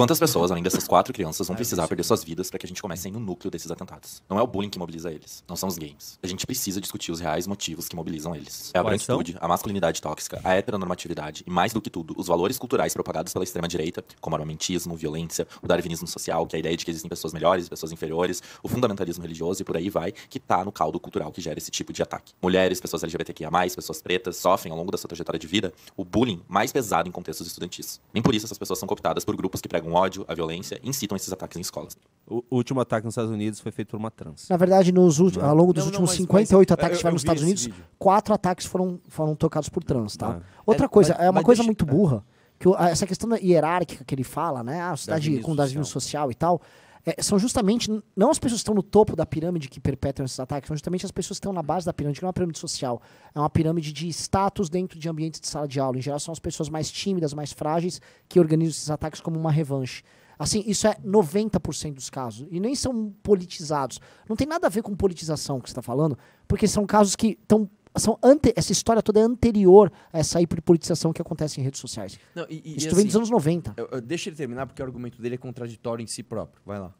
Quantas pessoas, além dessas quatro crianças, vão é, precisar perder suas vidas para que a gente comece no núcleo desses atentados? Não é o bullying que mobiliza eles, não são os games. A gente precisa discutir os reais motivos que mobilizam eles. É a branquitude, a masculinidade tóxica, a heteronormatividade e, mais do que tudo, os valores culturais propagados pela extrema-direita, como armamentismo, violência, o darwinismo social, que é a ideia de que existem pessoas melhores e pessoas inferiores, o fundamentalismo religioso e por aí vai, que tá no caldo cultural que gera esse tipo de ataque. Mulheres, pessoas LGBTQIA, pessoas pretas, sofrem ao longo da sua trajetória de vida o bullying mais pesado em contextos estudantis. Nem por isso essas pessoas são cooptadas por grupos que pregam com ódio, a violência, incitam esses ataques em escolas. O último ataque nos Estados Unidos foi feito por uma trans. Na verdade, nos últimos, ao longo dos não, últimos mas, 58 mas, ataques que tiveram nos Estados Unidos, vídeo. quatro ataques foram, foram tocados por trans, tá? É. Outra é, coisa, mas, é uma coisa deixa, muito é. burra, que essa questão hierárquica que ele fala, né? Ah, a cidade com o social e tal, é, são justamente não as pessoas que estão no topo da pirâmide que perpetram esses ataques, são justamente as pessoas que estão na base da pirâmide, que não é uma pirâmide social, é uma pirâmide de status dentro de ambientes de sala de aula. Em geral, são as pessoas mais tímidas, mais frágeis, que organizam esses ataques como uma revanche. Assim, isso é 90% dos casos. E nem são politizados. Não tem nada a ver com politização que você está falando, porque são casos que estão são ante, essa história toda é anterior a essa hiperpolitização que acontece em redes sociais. Não, e, e, Isso e, vem assim, dos anos 90. Eu, eu, deixa ele terminar, porque o argumento dele é contraditório em si próprio. Vai lá.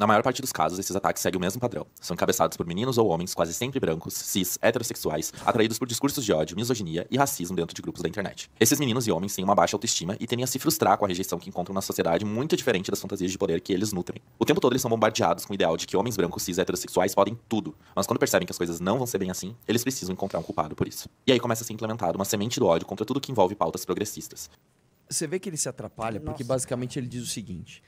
Na maior parte dos casos, esses ataques seguem o mesmo padrão. São encabeçados por meninos ou homens, quase sempre brancos, cis, heterossexuais, atraídos por discursos de ódio, misoginia e racismo dentro de grupos da internet. Esses meninos e homens têm uma baixa autoestima e tendem a se frustrar com a rejeição que encontram na sociedade muito diferente das fantasias de poder que eles nutrem. O tempo todo eles são bombardeados com o ideal de que homens brancos, cis, heterossexuais podem tudo, mas quando percebem que as coisas não vão ser bem assim, eles precisam encontrar um culpado por isso. E aí começa a ser implementada uma semente do ódio contra tudo que envolve pautas progressistas. Você vê que ele se atrapalha Nossa. porque basicamente ele diz o seguinte: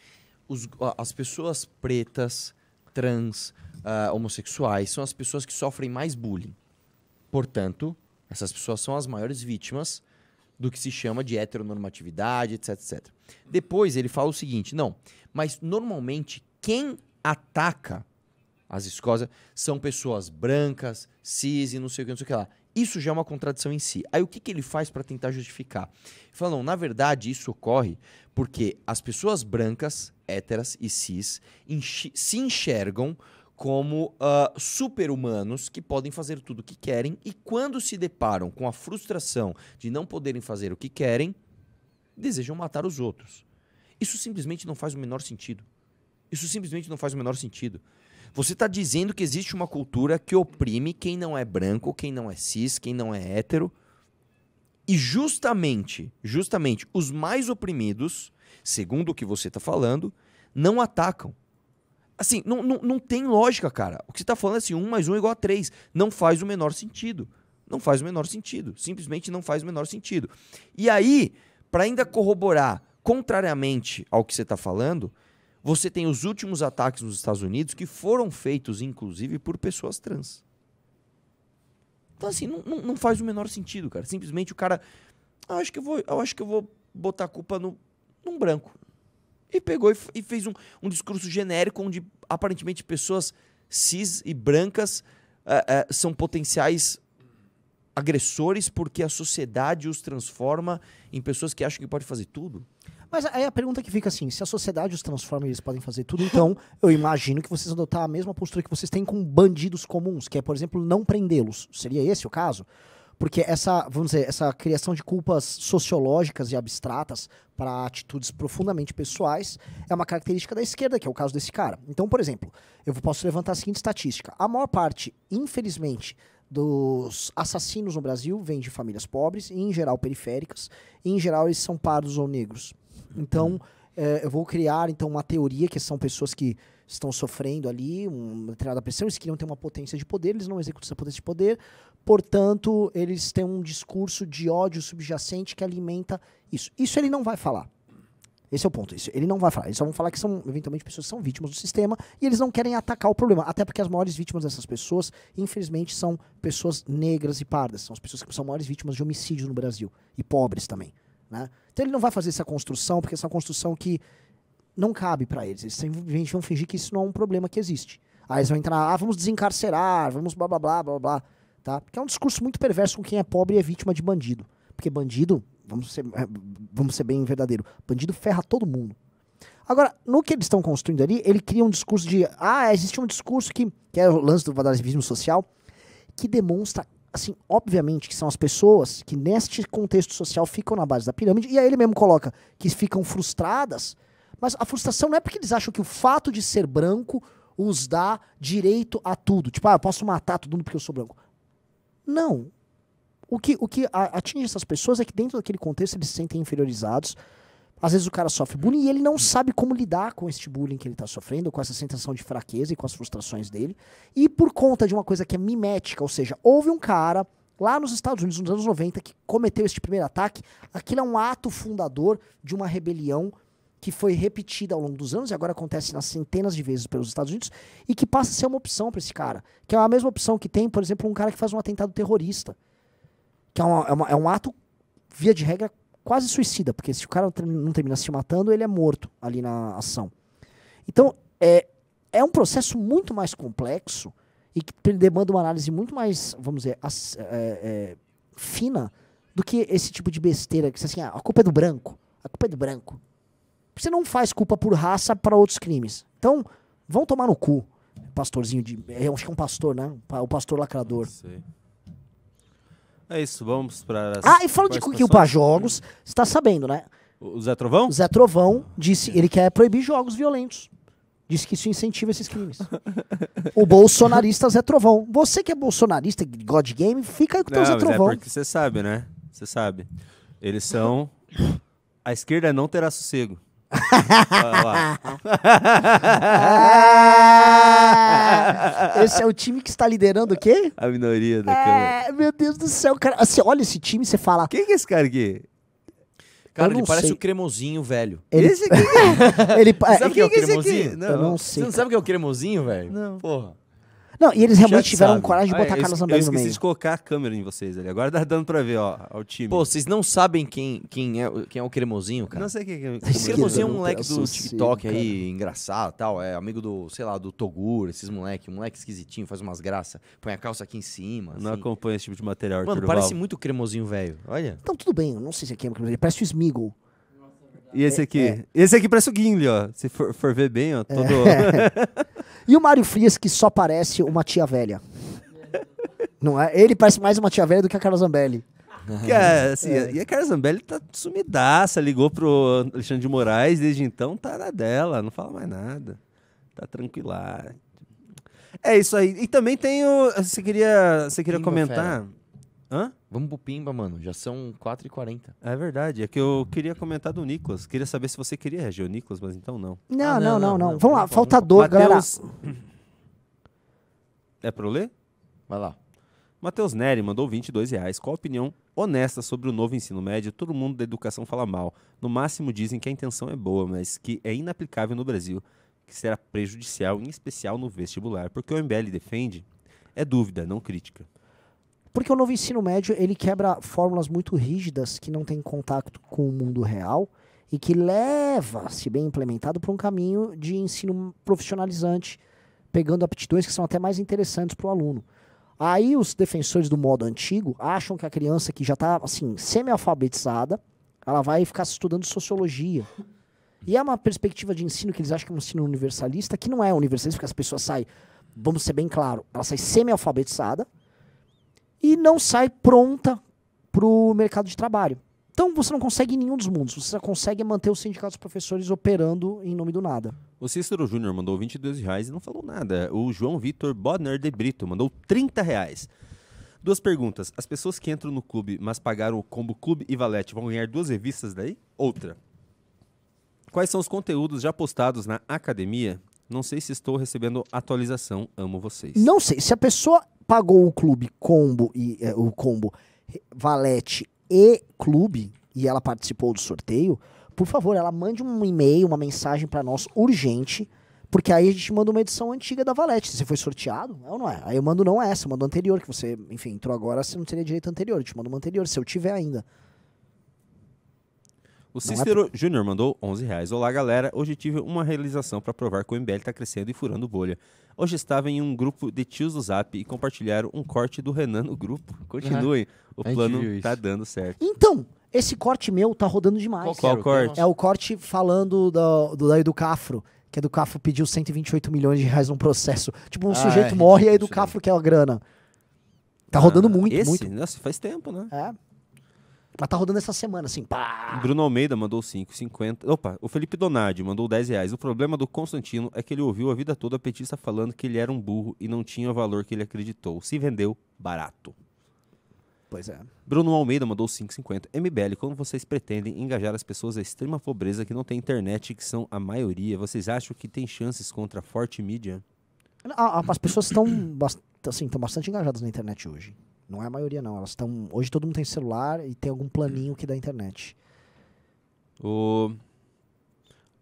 os, as pessoas pretas, trans, uh, homossexuais são as pessoas que sofrem mais bullying. Portanto, essas pessoas são as maiores vítimas do que se chama de heteronormatividade, etc, etc. Depois ele fala o seguinte: não, mas normalmente quem ataca as escolas são pessoas brancas, cis e não sei o que, não sei o que lá. Isso já é uma contradição em si. Aí o que, que ele faz para tentar justificar? Falam, na verdade, isso ocorre porque as pessoas brancas, héteras e cis se enxergam como uh, super-humanos que podem fazer tudo o que querem e quando se deparam com a frustração de não poderem fazer o que querem, desejam matar os outros. Isso simplesmente não faz o menor sentido. Isso simplesmente não faz o menor sentido. Você está dizendo que existe uma cultura que oprime quem não é branco, quem não é cis, quem não é hétero. E justamente, justamente, os mais oprimidos, segundo o que você está falando, não atacam. Assim, não, não, não tem lógica, cara. O que você está falando é assim, um mais um é igual a três. Não faz o menor sentido. Não faz o menor sentido. Simplesmente não faz o menor sentido. E aí, para ainda corroborar, contrariamente ao que você está falando, você tem os últimos ataques nos Estados Unidos que foram feitos, inclusive, por pessoas trans. Então, assim, não, não faz o menor sentido, cara. Simplesmente o cara. Ah, acho que eu vou, eu acho que eu vou botar a culpa no, num branco. E pegou e, e fez um, um discurso genérico onde aparentemente pessoas cis e brancas uh, uh, são potenciais agressores porque a sociedade os transforma em pessoas que acham que pode fazer tudo. Mas aí a pergunta que fica assim: se a sociedade os transforma e eles podem fazer tudo, então eu imagino que vocês adotar a mesma postura que vocês têm com bandidos comuns, que é, por exemplo, não prendê-los. Seria esse o caso? Porque essa, vamos dizer, essa criação de culpas sociológicas e abstratas para atitudes profundamente pessoais é uma característica da esquerda, que é o caso desse cara. Então, por exemplo, eu posso levantar a seguinte estatística: a maior parte, infelizmente, dos assassinos no Brasil vem de famílias pobres e, em geral, periféricas, e, em geral, eles são pardos ou negros. Então, é, eu vou criar então uma teoria que são pessoas que estão sofrendo ali uma determinada pressão, eles queriam ter uma potência de poder, eles não executam essa potência de poder, portanto, eles têm um discurso de ódio subjacente que alimenta isso. Isso ele não vai falar. Esse é o ponto. Isso, ele não vai falar. Eles só vão falar que são, eventualmente, pessoas que são vítimas do sistema e eles não querem atacar o problema. Até porque as maiores vítimas dessas pessoas, infelizmente, são pessoas negras e pardas. São as pessoas que são maiores vítimas de homicídios no Brasil. E pobres também. Né? Então ele não vai fazer essa construção, porque essa é construção que não cabe para eles. Eles simplesmente vão fingir que isso não é um problema que existe. Aí eles vão entrar, ah, vamos desencarcerar, vamos blá blá blá blá blá. Tá? Porque é um discurso muito perverso com quem é pobre e é vítima de bandido. Porque bandido, vamos ser, eh, vamos ser bem verdadeiro, bandido ferra todo mundo. Agora, no que eles estão construindo ali, ele cria um discurso de. Ah, existe um discurso que, que é o lance do vandalismo social, que demonstra assim, obviamente que são as pessoas que neste contexto social ficam na base da pirâmide, e aí ele mesmo coloca que ficam frustradas, mas a frustração não é porque eles acham que o fato de ser branco os dá direito a tudo. Tipo, ah, eu posso matar todo mundo porque eu sou branco. Não. O que, o que atinge essas pessoas é que dentro daquele contexto eles se sentem inferiorizados, às vezes o cara sofre bullying e ele não sabe como lidar com este bullying que ele está sofrendo, com essa sensação de fraqueza e com as frustrações dele. E por conta de uma coisa que é mimética, ou seja, houve um cara lá nos Estados Unidos, nos anos 90, que cometeu este primeiro ataque, aquilo é um ato fundador de uma rebelião que foi repetida ao longo dos anos e agora acontece nas centenas de vezes pelos Estados Unidos e que passa a ser uma opção para esse cara. Que é a mesma opção que tem, por exemplo, um cara que faz um atentado terrorista. Que é, uma, é, uma, é um ato, via de regra, quase suicida, porque se o cara não termina se matando, ele é morto ali na ação. Então, é, é um processo muito mais complexo e que demanda uma análise muito mais, vamos dizer, as, é, é, fina do que esse tipo de besteira que assim, ah, a culpa é do branco, a culpa é do branco. Você não faz culpa por raça para outros crimes. Então, vão tomar no cu, pastorzinho de, é, eu acho que é um pastor, né? O pastor lacrador. Sim. É isso, vamos para. Ah, e falando de cookie para jogos, você tá sabendo, né? O Zé Trovão? O Zé Trovão disse ele quer proibir jogos violentos. Disse que isso incentiva esses crimes. o bolsonarista Zé Trovão. Você que é bolsonarista, God Game, fica aí com o Zé Trovão. É porque você sabe, né? Você sabe. Eles são. A esquerda é não terá sossego. esse é o time que está liderando o quê? A minoria da é, Meu Deus do céu, cara. Você assim, olha esse time e você fala. Quem que é esse cara aqui? Cara, ele parece sei. o cremosinho velho. Ele... Esse aqui. ele... Sabe é, quem é o cremosinho? É não, eu não sei. Você não cara. sabe o que é o cremosinho, velho? Não. Porra. Não, e eles realmente tiveram sabe. coragem de botar ah, Carlos Zambelli no meio. Eu esqueci de colocar a câmera em vocês ali. Agora tá dando pra ver, ó, ao time. Pô, vocês não sabem quem, quem, é, quem é o Cremosinho, cara? Não sei quem é o Cremosinho. é um moleque do assim, TikTok aí, engraçado tal. É amigo do, sei lá, do Togur, esses moleques, Um moleque esquisitinho, faz umas graças. Põe a calça aqui em cima. Assim. Não acompanha esse tipo de material, Mano, parece muito Cremosinho, velho. Olha. Então tudo bem, eu não sei se é quem é o Cremosinho. Ele parece o Smiggle. E esse é, aqui? É, é. Esse aqui parece o Gimli, ó. Se for, for ver bem, ó. É. Todo... É. E o Mário Frias, que só parece uma tia velha. Não é? Ele parece mais uma tia velha do que a Carla Zambelli. Que, é, assim, é. E a Carla Zambelli tá sumidaça, ligou pro Alexandre de Moraes, desde então tá na dela, não fala mais nada. Tá tranquila. É isso aí. E também tem o. Você queria, você queria comentar? Hã? Vamos pro Pimba, mano. Já são 4h40. É verdade. É que eu queria comentar do Nicolas. Queria saber se você queria reagir o Nicolas, mas então não. Não, ah, não, não, não, não, Vamos lá, falta dor, galera. É pra eu ler? Vai lá. Matheus Neri mandou 22 reais. Qual a opinião honesta sobre o novo ensino médio? Todo mundo da educação fala mal. No máximo dizem que a intenção é boa, mas que é inaplicável no Brasil, que será prejudicial, em especial no vestibular. Porque o MBL defende é dúvida, não crítica. Porque o novo ensino médio, ele quebra fórmulas muito rígidas que não têm contato com o mundo real e que leva, se bem implementado, para um caminho de ensino profissionalizante, pegando aptidões que são até mais interessantes para o aluno. Aí os defensores do modo antigo acham que a criança que já está assim semi-alfabetizada, ela vai ficar estudando sociologia. E é uma perspectiva de ensino que eles acham que é um ensino universalista, que não é universalista, porque as pessoas saem, vamos ser bem claro, ela sai semi-alfabetizada, e não sai pronta para o mercado de trabalho. Então você não consegue em nenhum dos mundos, você só consegue manter os sindicatos professores operando em nome do nada. O Cícero Júnior mandou 22 reais e não falou nada. O João Vitor Bodner de Brito mandou 30 reais. Duas perguntas. As pessoas que entram no clube, mas pagaram o combo Clube e Valete, vão ganhar duas revistas daí? Outra. Quais são os conteúdos já postados na academia? Não sei se estou recebendo atualização. Amo vocês. Não sei. Se a pessoa pagou o clube combo e é, o combo Valete e clube e ela participou do sorteio, por favor, ela mande um e-mail, uma mensagem para nós urgente, porque aí a gente manda uma edição antiga da Valete. Você foi sorteado? É ou não é? Aí eu mando não essa, eu mando anterior, que você, enfim, entrou agora, você não teria direito anterior. Eu te mando uma anterior, se eu tiver ainda. O Cícero é... Júnior mandou 11 reais. Olá, galera. Hoje tive uma realização para provar que o MBL está crescendo e furando bolha. Hoje estava em um grupo de tios do Zap e compartilharam um corte do Renan no grupo. Continuem. O plano está dando certo. Então, esse corte meu tá rodando demais. Qual, é Qual é corte? É o corte falando do, do, daí do Cafro que a é Educafro pediu 128 milhões de reais num processo. Tipo, um ah, sujeito é, morre e a Educafro quer a grana. Tá ah, rodando muito, esse? muito. Nossa, faz tempo, né? É. Mas tá rodando essa semana, assim, pá. Bruno Almeida mandou 5,50. Opa, o Felipe Donadi mandou 10 reais. O problema do Constantino é que ele ouviu a vida toda a petista falando que ele era um burro e não tinha o valor que ele acreditou. Se vendeu barato. Pois é. Bruno Almeida mandou 5,50. MBL, quando vocês pretendem engajar as pessoas à extrema pobreza que não tem internet, que são a maioria, vocês acham que tem chances contra a forte mídia? Ah, ah, as pessoas estão assim, bastante engajadas na internet hoje. Não é a maioria, não. Elas estão. Hoje todo mundo tem celular e tem algum planinho que dá internet. O.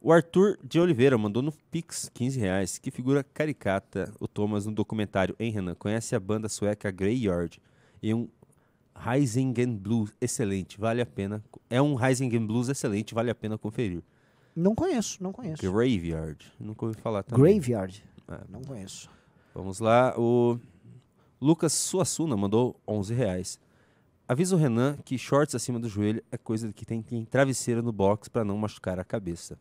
O Arthur de Oliveira mandou no Pix 15 reais. Que figura caricata o Thomas no documentário, hein, Renan? Conhece a banda sueca Greyyard e um Heisingen Blues excelente, vale a pena. É um Heisingen Blues excelente, vale a pena conferir. Não conheço, não conheço. Graveyard, nunca ouvi falar também. Graveyard? É. Não conheço. Vamos lá, o Lucas Suassuna mandou 11 reais. Avisa o Renan que shorts acima do joelho é coisa que tem que ir travesseira no box para não machucar a cabeça.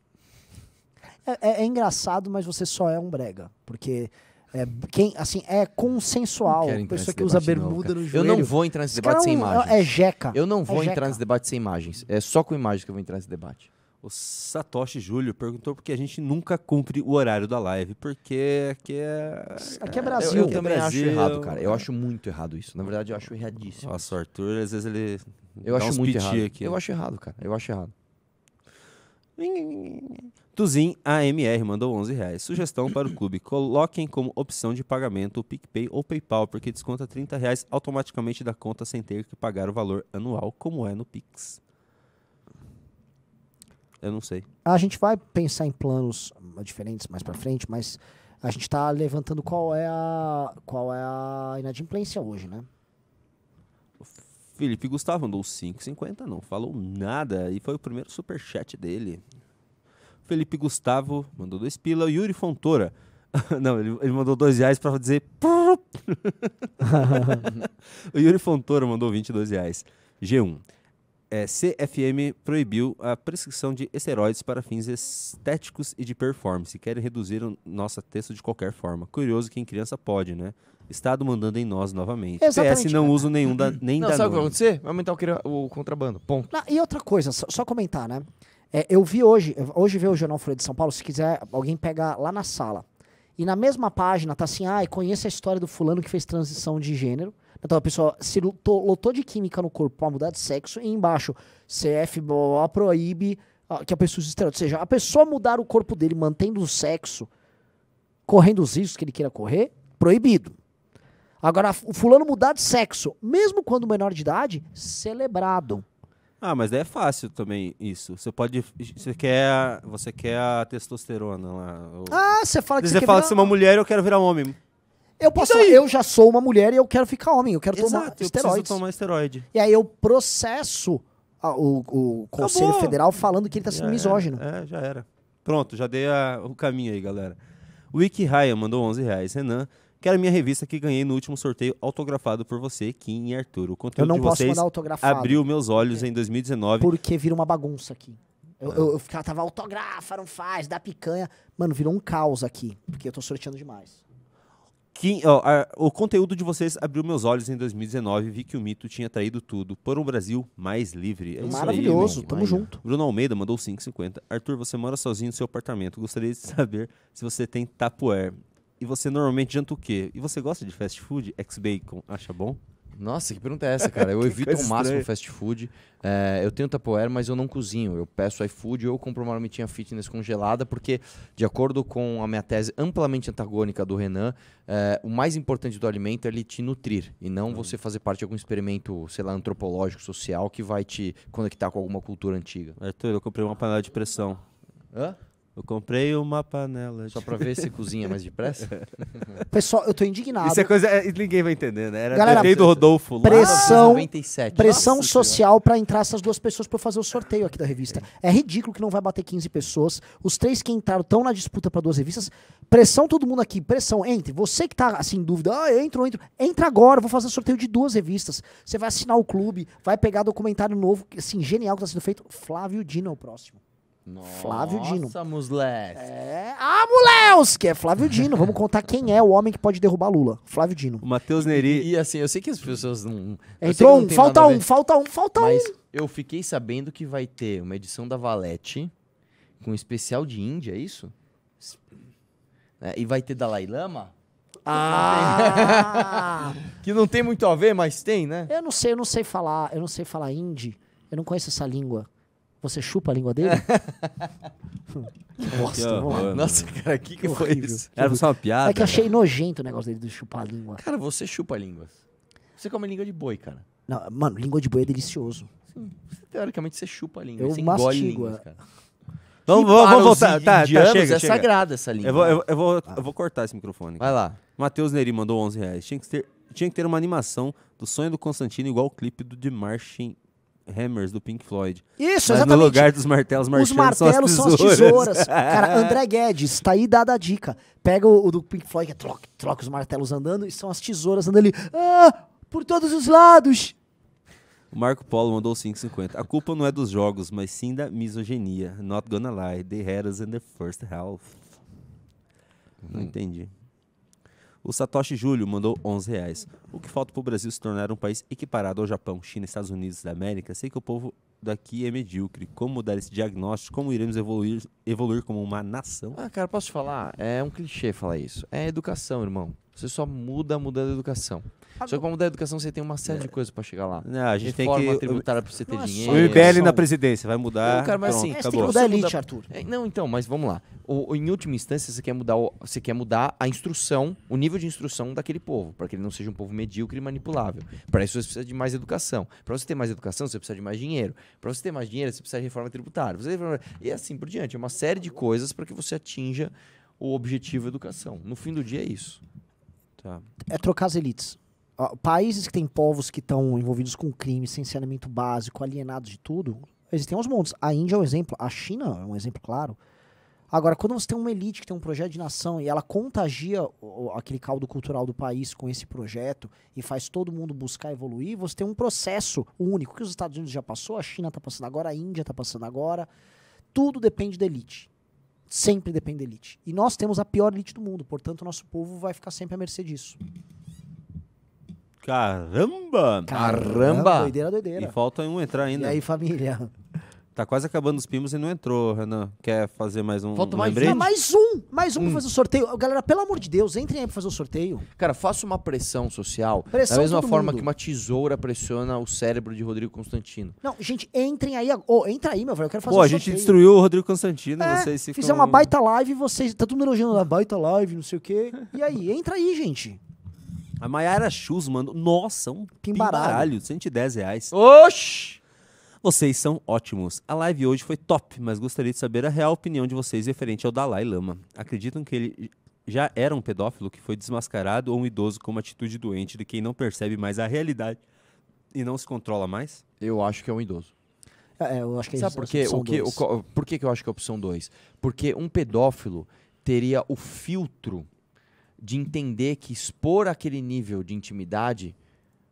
É, é, é, engraçado, mas você só é um brega. Porque é, quem, assim, é consensual. Pessoa que usa bermuda não, no joelho. Eu não vou entrar nesse debate é sem é imagens. É jeca. Eu não vou é entrar nesse debate sem imagens. É só com imagens que eu vou entrar nesse debate. O Satoshi Júlio perguntou porque a gente nunca cumpre o horário da live, porque aqui é. Aqui é, é Brasil. Eu, eu também Brasil. acho errado, cara. Eu acho muito errado isso. Na verdade, eu acho erradíssimo. Nossa, o Arthur, às vezes ele. Eu acho muito errado. Aqui, eu né? acho errado, cara. Eu acho errado. Tuzin AMR mandou 11 reais. Sugestão para o clube: coloquem como opção de pagamento o PicPay ou PayPal, porque desconta 30 reais automaticamente da conta sem ter que pagar o valor anual, como é no Pix. Eu não sei. A gente vai pensar em planos diferentes mais para frente, mas a gente está levantando qual é a qual é a inadimplência hoje, né? O Felipe Gustavo mandou 5,50, não falou nada e foi o primeiro super chat dele. Felipe Gustavo mandou dois pila, Yuri Fontoura. não, ele, ele, mandou dois reais para dizer. o Yuri Fontoura mandou 22 reais. G1 é, CFM proibiu a prescrição de esteroides para fins estéticos e de performance. Querem reduzir o nosso texto de qualquer forma. Curioso que em criança pode, né? Estado mandando em nós novamente. Exatamente. PS não uso nenhum da, nem não, da sabe o que vai acontecer? Vai aumentar o, o contrabando. Ponto. Não, e outra coisa, só, só comentar, né? É, eu vi hoje, hoje veio o Jornal Folha de São Paulo, se quiser, alguém pega lá na sala. E na mesma página tá assim, ah, conheça a história do fulano que fez transição de gênero. Então a pessoa se lotou de química no corpo para mudar de sexo e embaixo CF blá, blá, proíbe que a pessoa se esteroide. Ou seja, a pessoa mudar o corpo dele mantendo o sexo, correndo os riscos que ele queira correr, proibido. Agora, o fulano mudar de sexo, mesmo quando menor de idade, celebrado. Ah, mas é fácil também isso. Você pode. Você quer, você quer a testosterona lá. Ah, você fala que você, você fala virar... que você é uma mulher e eu quero virar homem. Eu posso, eu já sou uma mulher e eu quero ficar homem, eu quero Exato, tomar eu esteroides. tomar esteroide. E aí eu processo a, o, o Conselho Acabou. Federal falando que ele tá sendo já misógino. Era. É, já era. Pronto, já dei a, o caminho aí, galera. O Wiki Ryan mandou 11 reais. Renan, quero minha revista que ganhei no último sorteio autografado por você, Kim e Arthur. O conteúdo eu não de posso vocês mandar autografado. abriu meus olhos é. em 2019. Porque vira uma bagunça aqui. Eu, ah. eu, eu ficava, tava autografa, não faz, dá picanha. Mano, virou um caos aqui, porque eu tô sorteando demais ó, a, o conteúdo de vocês abriu meus olhos em 2019 vi que o mito tinha traído tudo por um Brasil mais livre. É Maravilhoso, aí, tamo Maia. junto. Bruno Almeida mandou 5,50. Arthur, você mora sozinho no seu apartamento. Gostaria de saber se você tem tapoer. E você normalmente janta o quê? E você gosta de fast food? Ex-bacon, acha bom? Nossa, que pergunta é essa, cara? Eu evito o máximo fast food. É, eu tenho tapoer, mas eu não cozinho. Eu peço iFood ou compro uma marmitinha fitness congelada, porque, de acordo com a minha tese amplamente antagônica do Renan, é, o mais importante do alimento é ele te nutrir e não hum. você fazer parte de algum experimento, sei lá, antropológico, social, que vai te conectar com alguma cultura antiga. Arthur, eu comprei uma panela de pressão. Hã? Eu comprei uma panela. Só pra ver se cozinha mais depressa? Pessoal, eu tô indignado. Isso é coisa. É, ninguém vai entender, né? Era Galera, do Rodolfo lá. Pressão, 97. pressão Nossa social pra entrar essas duas pessoas pra eu fazer o sorteio aqui da revista. É ridículo que não vai bater 15 pessoas. Os três que entraram estão na disputa pra duas revistas. Pressão todo mundo aqui, pressão, entre. Você que tá assim em dúvida, ah, eu entro, eu entro. Entra agora, vou fazer o sorteio de duas revistas. Você vai assinar o clube, vai pegar documentário novo, assim, genial que tá sendo feito. Flávio Dino é o próximo. Nossa, Flávio Dino. Nossa, Musles. É. Ah, Muleus! Que é Flávio Dino. Vamos contar quem é o homem que pode derrubar Lula. Flávio Dino. O Matheus Neri. E, e, assim, eu sei que as pessoas não. Entrou um, falta um, falta um, falta mas um. Mas eu fiquei sabendo que vai ter uma edição da Valete com especial de Índia, é isso? É, e vai ter Dalai Lama? Ah! que não tem muito a ver, mas tem, né? Eu não sei, eu não sei falar, eu não sei falar hindi. Eu não conheço essa língua. Você chupa a língua dele? Nossa, mano. Nossa, cara, o que, que, que foi horrível. isso? Era só uma piada. É que eu achei né? nojento o negócio dele de chupar a língua. Cara, você chupa a língua. Você come língua de boi, cara. Não, mano, língua de boi é delicioso. Sim. Teoricamente você chupa a língua. Eu você mastigo. Línguas, cara. Vamos, vamos, vamos voltar. Tá, tá, indianos, tá, chega, é sagrada essa língua. Eu vou, eu, eu vou, ah. eu vou cortar esse microfone. Vai lá. Matheus Neri mandou 11 reais. Tinha que, ter, tinha que ter uma animação do sonho do Constantino igual o clipe do The Marching Hammers do Pink Floyd. Isso, Mas exatamente. no lugar dos martelos marchando Os martelos são as tesouras. São as tesouras. Cara, André Guedes, tá aí dada a dica. Pega o, o do Pink Floyd, que é troca, troca os martelos andando e são as tesouras andando ali. Ah, por todos os lados. O Marco Polo mandou 5,50. A culpa não é dos jogos, mas sim da misoginia. Not gonna lie, they had us in the first half. Não hum. entendi. O Satoshi Júlio mandou 11 reais. O que falta para o Brasil se tornar um país equiparado ao Japão, China, Estados Unidos da América? Sei que o povo daqui é medíocre. Como mudar esse diagnóstico? Como iremos evoluir, evoluir como uma nação? Ah, cara, posso te falar? É um clichê falar isso. É educação, irmão. Você só muda mudando a educação. Tá só que pra mudar a educação você tem uma série de é. coisas pra chegar lá. Não, a gente tem Reforma que. tributária pra você ter é dinheiro. O IBL na presidência vai mudar. Não, cara, mas assim, pronto, é, tem que mudar a elite, Arthur. É, Não, então, mas vamos lá. O- o- em última instância, você quer mudar, o- você quer mudar a instrução, o nível de instrução daquele povo, para que ele não seja um povo medíocre e manipulável. Para isso você precisa de mais educação. Para você ter mais educação, você precisa de mais dinheiro. Para você ter mais dinheiro, você precisa de reforma tributária. Você- E assim por diante, é uma série de coisas para que você atinja o objetivo educação. No fim do dia é isso. Tá. É trocar as elites. Países que têm povos que estão envolvidos com crime, sem saneamento básico, alienados de tudo, existem aos montes. A Índia é um exemplo, a China é um exemplo claro. Agora, quando você tem uma elite que tem um projeto de nação e ela contagia aquele caldo cultural do país com esse projeto e faz todo mundo buscar evoluir, você tem um processo único que os Estados Unidos já passou, a China está passando agora, a Índia está passando agora. Tudo depende da elite sempre depende da elite. E nós temos a pior elite do mundo, portanto, nosso povo vai ficar sempre à mercê disso. Caramba! Caramba! Doideira, doideira. E falta um entrar ainda. E aí, família? Tá quase acabando os pimos e não entrou, Renan. Quer fazer mais um? Falta um mais um. Mais um! Mais um hum. pra fazer o sorteio. Galera, pelo amor de Deus, entrem aí pra fazer o sorteio. Cara, faça uma pressão social. Pressão da mesma forma mundo. que uma tesoura pressiona o cérebro de Rodrigo Constantino. Não, gente, entrem aí. Oh, entra aí, meu velho. Eu quero fazer Pô, um a gente sorteio. destruiu o Rodrigo Constantino. É, vocês ficam... Fizeram uma baita live e vocês. Tá todo mundo elogiando a baita live, não sei o quê. E aí, entra aí, gente. A Mayara Chus mandou. Nossa, um pimbaralho. pimbaralho 110 reais. Oxi! Vocês são ótimos. A live hoje foi top, mas gostaria de saber a real opinião de vocês referente ao Dalai Lama. Acreditam que ele já era um pedófilo que foi desmascarado ou um idoso com uma atitude doente de quem não percebe mais a realidade e não se controla mais? Eu acho que é um idoso. É, é eu acho que é Sabe por quê? O que, o, por que eu acho que é a opção 2? Porque um pedófilo teria o filtro de entender que expor aquele nível de intimidade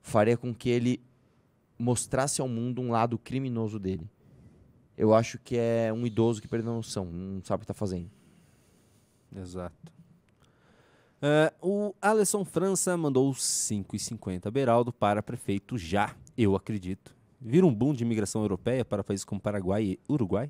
faria com que ele mostrasse ao mundo um lado criminoso dele. Eu acho que é um idoso que perdeu a noção, não sabe o que está fazendo. Exato. Uh, o Alisson França mandou 5,50 Beraldo para prefeito já, eu acredito. Vira um boom de imigração europeia para países como Paraguai e Uruguai?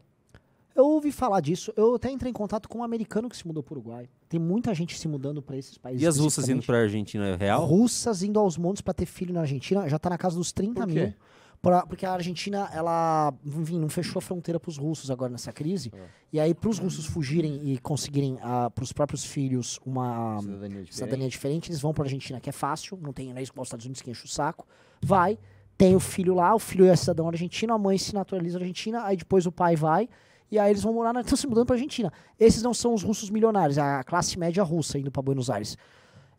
Eu ouvi falar disso. Eu até entrei em contato com um americano que se mudou para o Uruguai. Tem muita gente se mudando para esses países. E as russas indo para a Argentina é real? Russas indo aos montes para ter filho na Argentina. Já está na casa dos 30 Por mil. Pra, porque a Argentina, ela enfim, não fechou a fronteira para os russos agora nessa crise. É. E aí, para os russos fugirem e conseguirem ah, para os próprios filhos uma cidadania diferente, cidadania diferente eles vão para a Argentina, que é fácil, não tem leis é como os Estados Unidos que enche o saco. Vai, tem o filho lá, o filho é cidadão argentino, a mãe se naturaliza argentina, aí depois o pai vai e aí eles vão morar, estão se mudando para Argentina. Esses não são os russos milionários, é a classe média russa indo para Buenos Aires.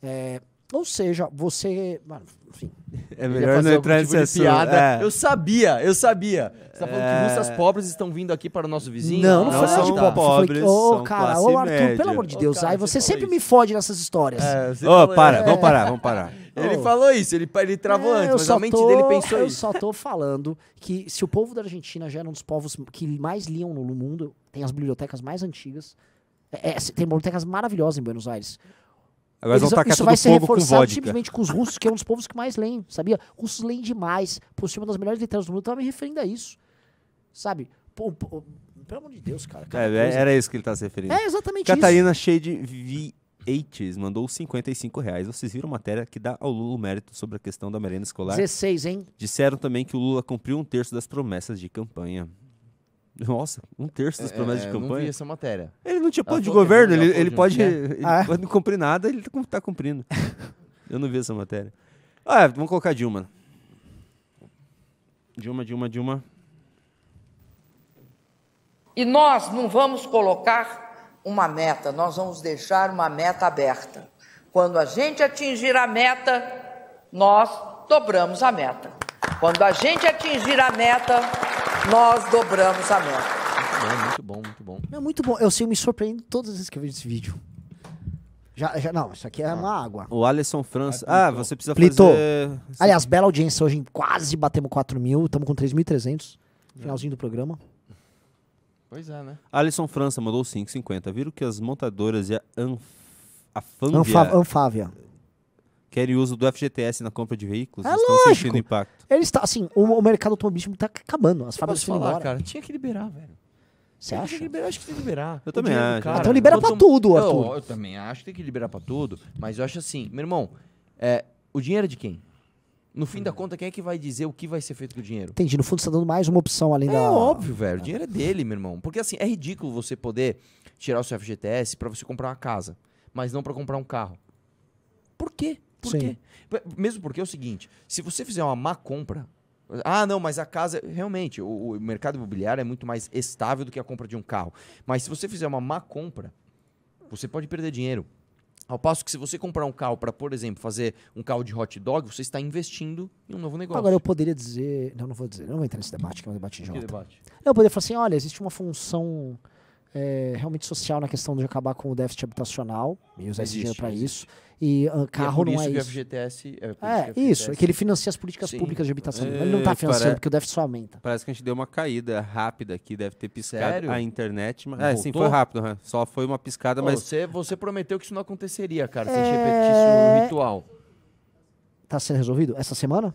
É, ou seja, você. Mano, enfim. É melhor não entrar tipo nesse piada. É. Eu sabia, eu sabia. Você tá falando é... que russas pobres estão vindo aqui para o nosso vizinho? Não, não, não, não de tá. pobres. Ô, oh, cara, ô Arthur, média. pelo amor de Deus. Oh, cara, você, você sempre isso. me fode nessas histórias. É, ô, é, oh, para, vamos parar, vamos parar. Ele oh. falou isso, ele, ele travou é, antes, mas a mente tô, dele pensou eu isso. Eu só tô falando que se o povo da Argentina já era um dos povos que mais liam no mundo, tem as bibliotecas mais antigas, é, é tem bibliotecas maravilhosas em Buenos Aires. Agora Eles, vão tacar isso vai ser reforçado com simplesmente com os russos, que é um dos povos que mais leem, sabia? Russos leem demais, por cima das melhores literaturas do mundo, eu tava me referindo a isso. Sabe? Pô, pô, pelo amor de Deus, cara. É, é era isso que ele tá se referindo. É exatamente Catarina isso. Catarina cheia de vi Eites mandou 55 reais. Vocês viram matéria que dá ao Lula mérito sobre a questão da merenda escolar? 16, hein? Disseram também que o Lula cumpriu um terço das promessas de campanha. Nossa, um terço das é, promessas é, de campanha. Eu não vi essa matéria. Ele não tinha plano de governo, ele, ele, pode, ele não cumprir nada, ele tá, tá cumprindo. eu não vi essa matéria. Ah, é, vamos colocar Dilma. Dilma, Dilma, Dilma. E nós não vamos colocar uma meta, nós vamos deixar uma meta aberta. Quando a gente atingir a meta, nós dobramos a meta. Quando a gente atingir a meta, nós dobramos a meta. Ah, muito bom, muito bom, muito bom. É muito bom. Eu, sei, me surpreendo todas as vezes que eu vejo esse vídeo. Já, já, não, isso aqui é ah. uma água. O Alisson França. Ah, você precisa Plitou. fazer. Aliás, bela audiência hoje. Quase batemos 4 mil. Estamos com 3.300. Finalzinho do programa. Pois é, né? Alisson França mandou 5,50. Viram que as montadoras e a Anf... Anfávia, Anfa Anfávia querem uso do FGTS na compra de veículos? É estão lógico. sentindo impacto. Ele está, assim, o, o mercado automobilístico está acabando. As fábricas estão embora. cara, tinha que liberar, velho. Você acha? que liberar, acho que tem que liberar. Eu o também acho. Então libera para tudo, Arthur. Eu, eu, também acho que tem que liberar para tudo, mas eu acho assim, meu irmão, é, o dinheiro é de quem? No fim da uhum. conta, quem é que vai dizer o que vai ser feito com o dinheiro? Entendi. No fundo, você está dando mais uma opção além é da. É óbvio, velho. O dinheiro é dele, meu irmão. Porque assim, é ridículo você poder tirar o seu FGTS para você comprar uma casa, mas não para comprar um carro. Por quê? Por Sim. quê? Mesmo porque é o seguinte: se você fizer uma má compra. Ah, não, mas a casa. Realmente, o, o mercado imobiliário é muito mais estável do que a compra de um carro. Mas se você fizer uma má compra, você pode perder dinheiro. Ao passo que se você comprar um carro para, por exemplo, fazer um carro de hot dog, você está investindo em um novo negócio. Agora eu poderia dizer, não, não vou dizer, não vou entrar nesse debate, que é um debate idiota. Que debate? Eu poderia falar assim, olha, existe uma função é, realmente social na questão de acabar com o déficit habitacional. E usar esse dinheiro para isso. E uh, ah, carro e é não é isso. FGTS, é, é FGTS. isso. É que ele financia as políticas Sim. públicas de habitação. ele não está é, financiando, parece, porque o déficit só aumenta. Parece que a gente deu uma caída rápida aqui, deve ter piscado Sério? a internet. Mas, é, sim, foi rápido. Né? Só foi uma piscada, mas... Você, você prometeu que isso não aconteceria, cara, se a é. gente repetisse o ritual. Tá sendo resolvido? Essa semana?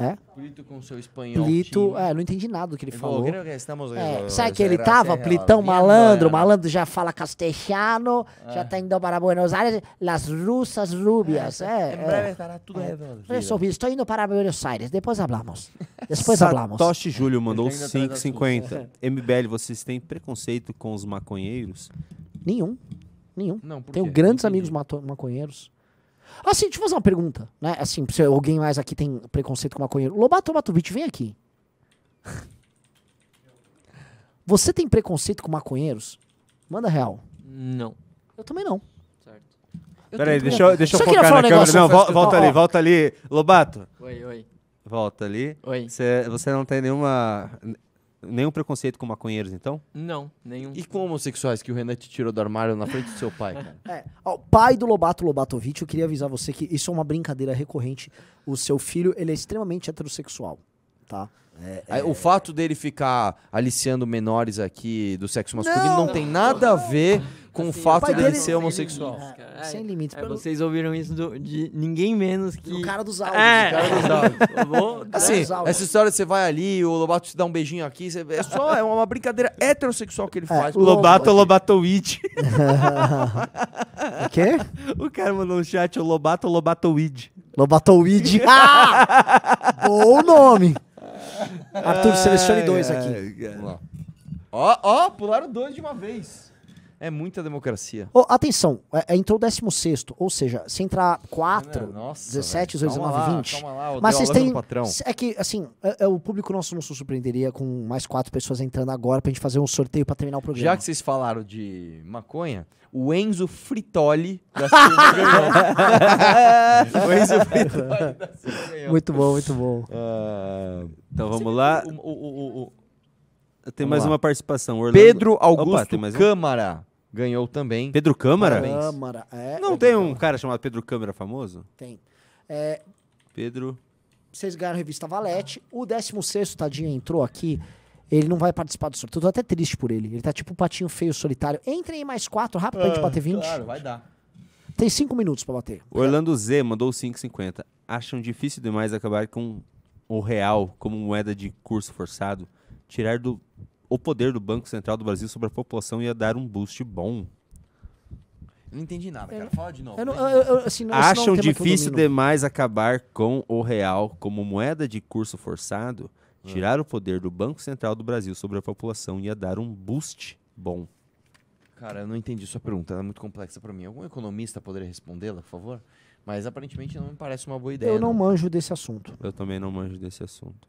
É? Plito com seu espanhol. Plito, é, não entendi nada do que ele falou. Que é, estamos... é, sabe que ele tava? Plitão, malandro. Malandro já fala castelhano, é. já tá indo para Buenos Aires. Las russas rubias. É, é, em breve é. estará tudo resolvido. Resolvi, estou indo para Buenos Aires. Depois falamos. Depois falamos. Toshi Júlio mandou 5,50. MBL, vocês têm preconceito com os maconheiros? Nenhum. Nenhum. Não, Tenho grandes amigos maconheiros. Assim, deixa eu fazer uma pergunta, né? Assim, se alguém mais aqui tem preconceito com maconheiro. Lobato Matovic, vem aqui. Você tem preconceito com maconheiros? Manda real. Não. Eu também não. Certo. Peraí, deixa eu, deixa eu focar na um câmera. Não, volta ali, volta ali. Lobato. Oi, oi. Volta ali. Oi. você não tem nenhuma Nenhum preconceito com maconheiros, então? Não, nenhum. E com homossexuais que o Renan te tirou do armário na frente do seu pai, cara? É. Ó, pai do Lobato Lobatovich, eu queria avisar você que isso é uma brincadeira recorrente. O seu filho, ele é extremamente heterossexual tá? É, é... O fato dele ficar aliciando menores aqui do sexo masculino não, não tem nada a ver com assim, o fato dele, ser homossexual. Sem limites. É, sem limites é, pelo... Vocês ouviram isso do, de ninguém menos que. O cara dos é, áudios. É. Cara dos áudios. assim, essa história você vai ali, o Lobato te dá um beijinho aqui. Você... É só é uma brincadeira heterossexual que ele é, faz. O Lobato ou o quê? O cara mandou no chat o Lobato ou Lobatowid. Ah! Bom nome! Arthur, selecione dois é, aqui. É, é. Ó, ó, pularam dois de uma vez. É muita democracia. Oh, atenção, é, é entrou 16, ou seja, se entrar 4, Nossa, 17, 18, 19, lá, 20. Lá, mas vocês é têm. É que, assim, é, é, o público nosso não se surpreenderia com mais quatro pessoas entrando agora pra gente fazer um sorteio pra terminar o programa. Já que vocês falaram de maconha, o Enzo Fritoli da o Enzo Fritoli da Muito bom, muito bom. Uh, então vamos lá. O, o, o, tem mais lá. uma participação. Pedro Augusto Câmara ganhou também. Pedro Câmara? Câmara. É, é, Não tem um cara chamado Pedro Câmara famoso? Tem. É, Pedro. Vocês ganharam a revista Valete. O 16, tadinho, entrou aqui. Ele não vai participar do sorteio. Tô até triste por ele. Ele tá tipo um patinho feio solitário. Entrem em mais quatro, rápido, pra gente ah, bater 20. Claro, vai dar. Tem cinco minutos pra bater. Orlando Z mandou 5,50. Acham difícil demais acabar com o real como moeda de curso forçado? Tirar do o poder do Banco Central do Brasil sobre a população ia dar um boost bom. Não entendi nada, cara. Fala de novo. Eu não, eu, eu, assim, não, é Acham é difícil demais acabar com o real como moeda de curso forçado? Hum. Tirar o poder do Banco Central do Brasil sobre a população ia dar um boost bom. Cara, eu não entendi sua pergunta. Ela é muito complexa para mim. Algum economista poderia respondê-la, por favor? Mas aparentemente não me parece uma boa ideia. Eu não, não manjo desse assunto. Eu também não manjo desse assunto.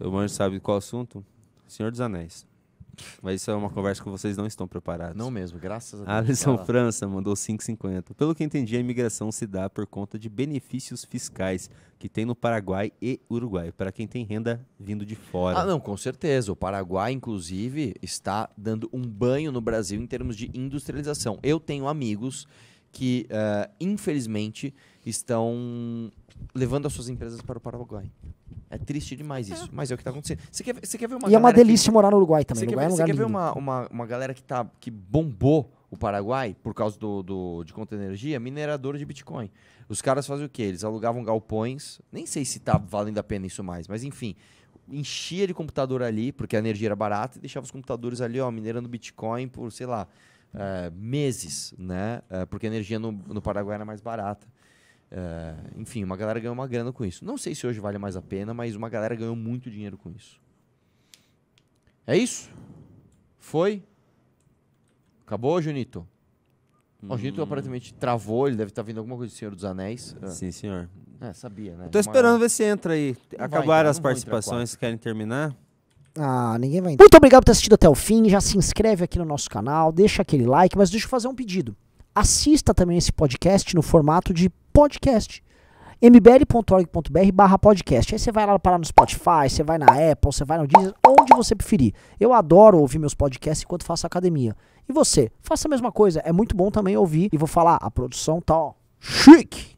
Eu manjo, sabe qual é assunto? Senhor dos Anéis. Mas isso é uma conversa que vocês não estão preparados. Não mesmo, graças a Deus. Alisson França mandou 5,50. Pelo que entendi, a imigração se dá por conta de benefícios fiscais que tem no Paraguai e Uruguai, para quem tem renda vindo de fora. Ah, não, com certeza. O Paraguai, inclusive, está dando um banho no Brasil em termos de industrialização. Eu tenho amigos que, uh, infelizmente, estão levando as suas empresas para o Paraguai. É triste demais isso, é. mas é o que está acontecendo. Você quer, você quer ver uma E é uma delícia que... morar no Uruguai também. Você quer, é ver, é um quer ver uma, uma, uma galera que, tá, que bombou o Paraguai por causa do, do, de conta de energia? Minerador de Bitcoin. Os caras faziam o quê? Eles alugavam galpões, nem sei se está valendo a pena isso mais, mas enfim, enchia de computador ali, porque a energia era barata, e deixava os computadores ali, ó, minerando Bitcoin por, sei lá, uh, meses, né? Uh, porque a energia no, no Paraguai era mais barata. É, enfim, uma galera ganhou uma grana com isso. Não sei se hoje vale mais a pena, mas uma galera ganhou muito dinheiro com isso. É isso? Foi? Acabou, Junito? Hum. O Junito hum. aparentemente travou, ele deve estar tá vendo alguma coisa do Senhor dos Anéis. Ah. Sim, senhor. É, sabia, né? Eu tô esperando ver se entra aí. Acabaram então, as participações, querem terminar? Ah, ninguém vai entrar. Muito obrigado por ter assistido até o fim. Já se inscreve aqui no nosso canal, deixa aquele like, mas deixa eu fazer um pedido assista também esse podcast no formato de podcast mbl.org.br barra podcast. Aí você vai lá parar no Spotify, você vai na Apple, você vai no Disney, onde você preferir. Eu adoro ouvir meus podcasts enquanto faço academia. E você, faça a mesma coisa. É muito bom também ouvir. E vou falar, a produção tá ó, chique.